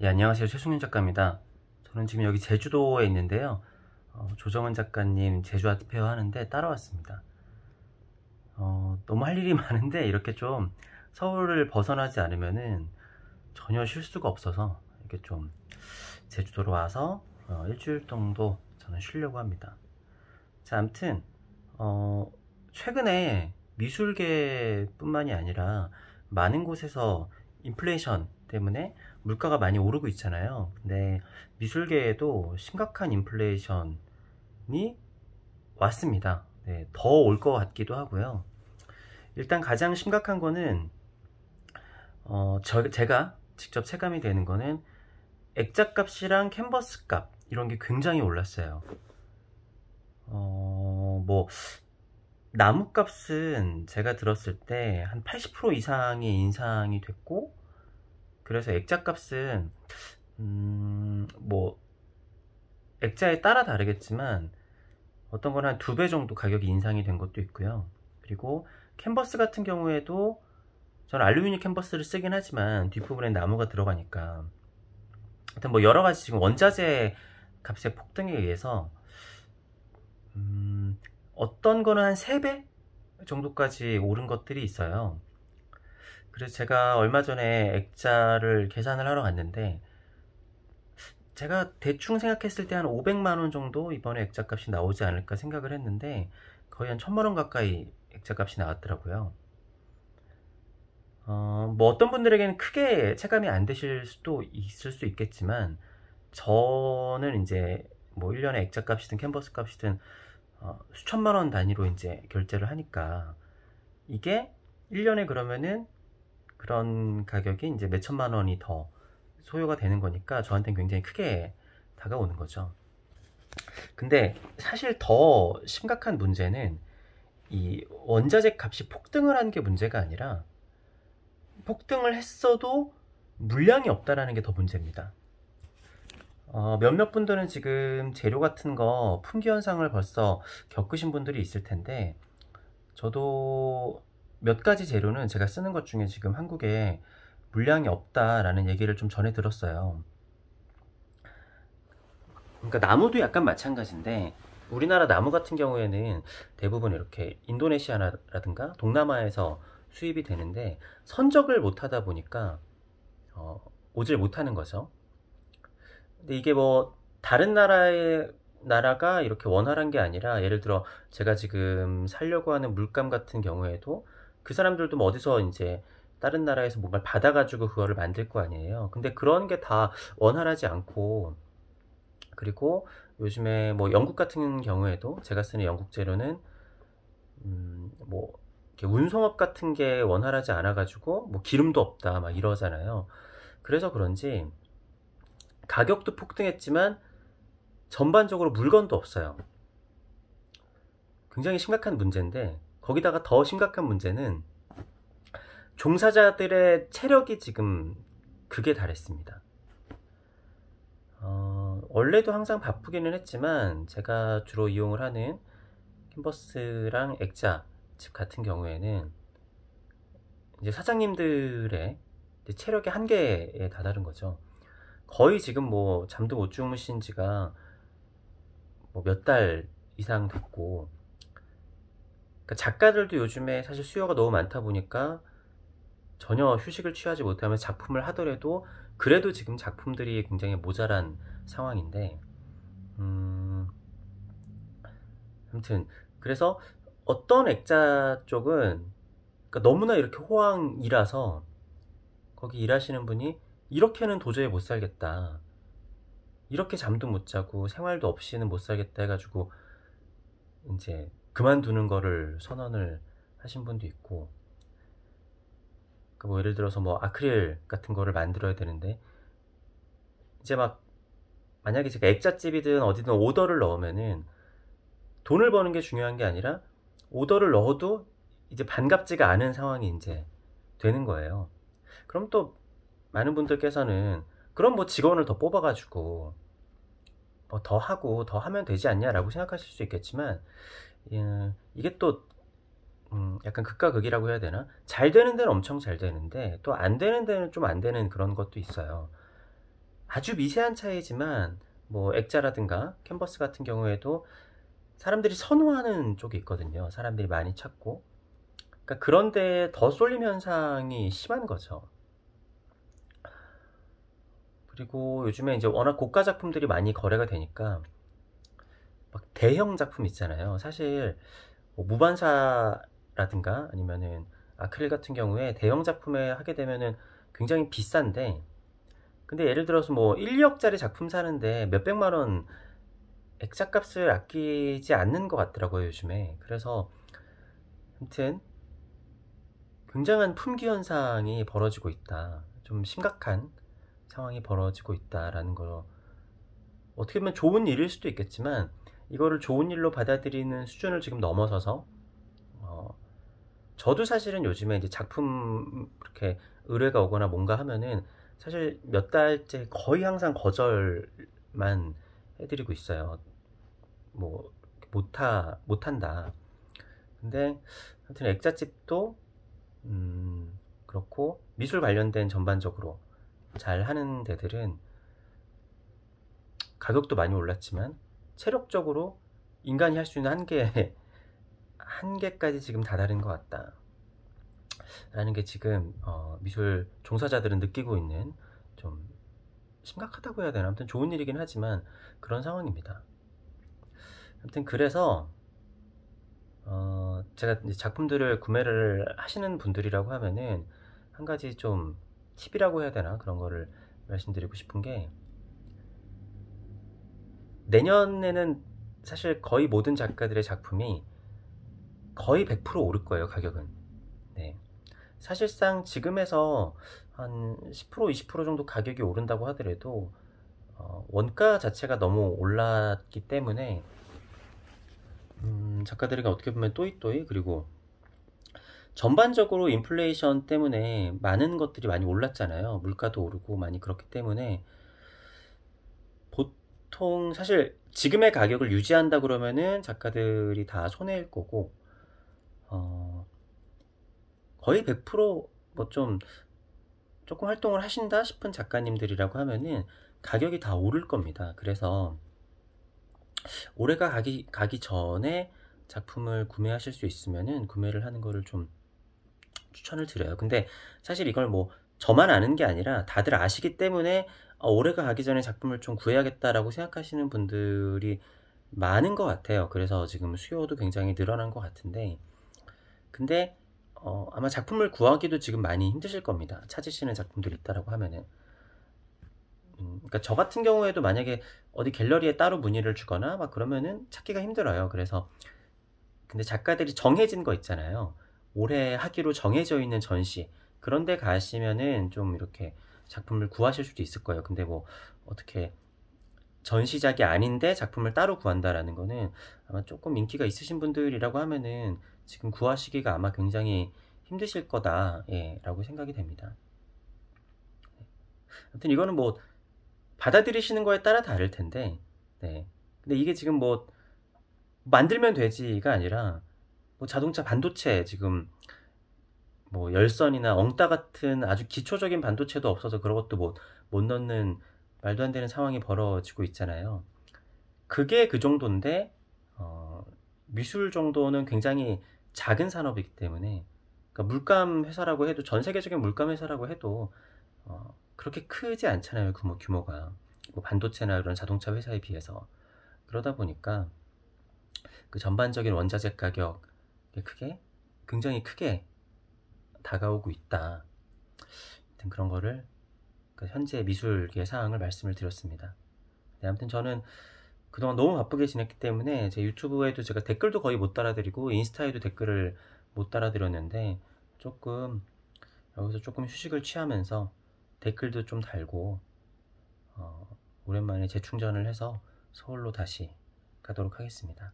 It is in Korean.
예, 안녕하세요. 최승윤 작가입니다. 저는 지금 여기 제주도에 있는데요. 어, 조정은 작가님 제주 아트페어 하는데 따라왔습니다. 어, 너무 할 일이 많은데 이렇게 좀 서울을 벗어나지 않으면은 전혀 쉴 수가 없어서 이렇게 좀 제주도로 와서 어, 일주일 정도 저는 쉬려고 합니다. 자, 암튼 어, 최근에 미술계뿐만이 아니라 많은 곳에서 인플레이션 때문에 물가가 많이 오르고 있잖아요. 근데 미술계에도 심각한 인플레이션이 왔습니다. 네, 더올 것 같기도 하고요. 일단 가장 심각한 거는 어, 저, 제가 직접 체감이 되는 거는 액자값이랑 캔버스값 이런 게 굉장히 올랐어요. 어, 뭐 나무값은 제가 들었을 때 한 80% 이상의 인상이 됐고 그래서 액자 값은 음, 뭐 액자에 따라 다르겠지만 어떤 거는 한 두 배 정도 가격이 인상이 된 것도 있고요. 그리고 캔버스 같은 경우에도 저는 알루미늄 캔버스를 쓰긴 하지만 뒷부분에 나무가 들어가니까 하여튼 뭐 여러 가지 지금 원자재 값의 폭등에 의해서 음, 어떤 거는 한 3배 정도까지 오른 것들이 있어요. 그래서 제가 얼마 전에 액자를 계산을 하러 갔는데 제가 대충 생각했을 때 한 500만원 정도 이번에 액자값이 나오지 않을까 생각을 했는데 거의 한천만원 가까이 액자값이 나왔더라고요 어, 뭐 어떤 분들에게는 크게 체감이 안 되실 수도 있을 수 있겠지만 저는 이제 뭐 1년에 액자값이든 캔버스값이든 어, 수천만원 단위로 이제 결제를 하니까 이게 1년에 그러면은 그런 가격이 이제 몇 천만 원이 더 소요가 되는 거니까 저한테는 굉장히 크게 다가오는 거죠. 근데 사실 더 심각한 문제는 이 원자재 값이 폭등을 하는 게 문제가 아니라 폭등을 했어도 물량이 없다라는 게 더 문제입니다. 어, 몇몇 분들은 지금 재료 같은 거 품귀 현상을 벌써 겪으신 분들이 있을 텐데 저도 몇 가지 재료는 제가 쓰는 것 중에 지금 한국에 물량이 없다라는 얘기를 좀전에 들었어요. 그러니까 나무도 약간 마찬가지인데 우리나라 나무 같은 경우에는 대부분 이렇게 인도네시아라든가 동남아에서 수입이 되는데 선적을 못 하다 보니까 어, 오질 못하는 거죠. 근데 이게 뭐 다른 나라의 나라가 이렇게 원활한 게 아니라 예를 들어 제가 지금 살려고 하는 물감 같은 경우에도 그 사람들도 뭐 어디서 이제 다른 나라에서 뭔가를 받아가지고 그거를 만들 거 아니에요. 근데 그런 게 다 원활하지 않고 그리고 요즘에 뭐 영국 같은 경우에도 제가 쓰는 영국 재료는 음뭐 운송업 같은 게 원활하지 않아가지고 뭐 기름도 없다 막 이러잖아요. 그래서 그런지 가격도 폭등했지만 전반적으로 물건도 없어요. 굉장히 심각한 문제인데 거기다가 더 심각한 문제는 종사자들의 체력이 지금 극에 달했습니다. 어, 원래도 항상 바쁘기는 했지만 제가 주로 이용을 하는 캔버스랑 액자 집 같은 경우에는 이제 사장님들의 이제 체력의 한계에 다다른 거죠. 거의 지금 뭐 잠도 못 주무신 지가 뭐 몇 달 이상 됐고 그러니까 작가들도 요즘에 사실 수요가 너무 많다 보니까 전혀 휴식을 취하지 못하면 작품을 하더라도 그래도 지금 작품들이 굉장히 모자란 상황인데 음 아무튼 그래서 어떤 액자 쪽은 그러니까 너무나 이렇게 호황이라서 거기 일하시는 분이 이렇게는 도저히 못 살겠다 이렇게 잠도 못 자고 생활도 없이는 못 살겠다 해가지고 이제 그만두는 거를 선언을 하신 분도 있고 그뭐 그러니까 예를 들어서 뭐 아크릴 같은 거를 만들어야 되는데 이제 막 만약에 제가 액자집이든 어디든 오더를 넣으면은 돈을 버는 게 중요한 게 아니라 오더를 넣어도 이제 반갑지가 않은 상황이 이제 되는 거예요. 그럼 또 많은 분들께서는 그럼 뭐 직원을 더 뽑아가지고 뭐 더 하고 더 하면 되지 않냐라고 생각하실 수 있겠지만 예, 이게 또 음, 약간 극과 극이라고 해야 되나? 잘 되는 데는 엄청 잘 되는데 또 안 되는 데는 좀 안 되는 그런 것도 있어요. 아주 미세한 차이지만 뭐 액자라든가 캔버스 같은 경우에도 사람들이 선호하는 쪽이 있거든요. 사람들이 많이 찾고. 그러니까 그런데 더 쏠림 현상이 심한 거죠. 그리고 요즘에 이제 워낙 고가 작품들이 많이 거래가 되니까 막 대형 작품 있잖아요. 사실 뭐 무반사라든가 아니면은 아크릴 같은 경우에 대형 작품에 하게 되면은 굉장히 비싼데 근데 예를 들어서 뭐 1, 억짜리 작품 사는데 몇백만 원 액자 값을 아끼지 않는 것 같더라고요, 요즘에. 그래서 아무튼 굉장한 품귀 현상이 벌어지고 있다. 좀 심각한 상황이 벌어지고 있다라는 거 어떻게 보면 좋은 일일 수도 있겠지만 이거를 좋은 일로 받아들이는 수준을 지금 넘어서서 어, 저도 사실은 요즘에 이제 작품 이렇게 의뢰가 오거나 뭔가 하면은 사실 몇 달째 거의 항상 거절만 해드리고 있어요. 뭐 못하 못한다. 근데 하여튼 액자집도 음, 그렇고 미술 관련된 전반적으로 잘 하는 데들은 가격도 많이 올랐지만 체력적으로 인간이 할 수 있는 한계 한계까지 지금 다다른 것 같다. 라는 게 지금 어, 미술 종사자들은 느끼고 있는 좀 심각하다고 해야 되나 아무튼 좋은 일이긴 하지만 그런 상황입니다. 아무튼 그래서 어, 제가 작품들을 구매를 하시는 분들이라고 하면은 한 가지 좀 팁이라고 해야 되나 그런 거를 말씀드리고 싶은 게 내년에는 사실 거의 모든 작가들의 작품이 거의 100% 오를 거예요, 가격은. 네. 사실상 지금에서 한 10% 20% 정도 가격이 오른다고 하더라도 어, 원가 자체가 너무 올랐기 때문에 음, 작가들이 어떻게 보면 또이또이 그리고 전반적으로 인플레이션 때문에 많은 것들이 많이 올랐잖아요. 물가도 오르고 많이 그렇기 때문에 보통 사실 지금의 가격을 유지한다 그러면은 작가들이 다 손해일 거고 어, 거의 100%뭐 좀 조금 활동을 하신다 싶은 작가님들이라고 하면은 가격이 다 오를 겁니다. 그래서 올해가 가기 가기 전에 작품을 구매하실 수 있으면은 구매를 하는 거를 좀 추천을 드려요. 근데 사실 이걸 뭐 저만 아는 게 아니라 다들 아시기 때문에 아, 올해가 가기 전에 작품을 좀 구해야겠다라고 생각하시는 분들이 많은 것 같아요. 그래서 지금 수요도 굉장히 늘어난 것 같은데, 근데 어, 아마 작품을 구하기도 지금 많이 힘드실 겁니다. 찾으시는 작품들이 있다라고 하면은. 음, 그러니까 저 같은 경우에도 만약에 어디 갤러리에 따로 문의를 주거나 막 그러면은 찾기가 힘들어요. 그래서 근데 작가들이 정해진 거 있잖아요. 올해 하기로 정해져 있는 전시 그런데 가시면은 좀 이렇게 작품을 구하실 수도 있을 거예요. 근데 뭐 어떻게 전시작이 아닌데 작품을 따로 구한다라는 거는 아마 조금 인기가 있으신 분들이라고 하면은 지금 구하시기가 아마 굉장히 힘드실 거다 예, 라고 생각이 됩니다. 아무튼 이거는 뭐 받아들이시는 거에 따라 다를 텐데 네. 근데 이게 지금 뭐 만들면 되지가 아니라 뭐 자동차 반도체 지금 뭐 열선이나 엉따 같은 아주 기초적인 반도체도 없어서 그런 것도 못, 뭐, 못 넣는 말도 안 되는 상황이 벌어지고 있잖아요. 그게 그 정도인데 어, 미술 정도는 굉장히 작은 산업이기 때문에 그러니까 물감 회사라고 해도 전 세계적인 물감 회사라고 해도 어, 그렇게 크지 않잖아요 규모, 규모가 뭐 반도체나 이런 자동차 회사에 비해서 그러다 보니까 그 전반적인 원자재 가격 크게 굉장히 크게 다가오고 있다. 그런 거를 그 현재 미술계 상황을 말씀을 드렸습니다. 네, 아무튼 저는 그동안 너무 바쁘게 지냈기 때문에 제 유튜브에도 제가 댓글도 거의 못 달아드리고 인스타에도 댓글을 못 달아드렸는데 조금 여기서 조금 휴식을 취하면서 댓글도 좀 달고 어, 오랜만에 재충전을 해서 서울로 다시 가도록 하겠습니다.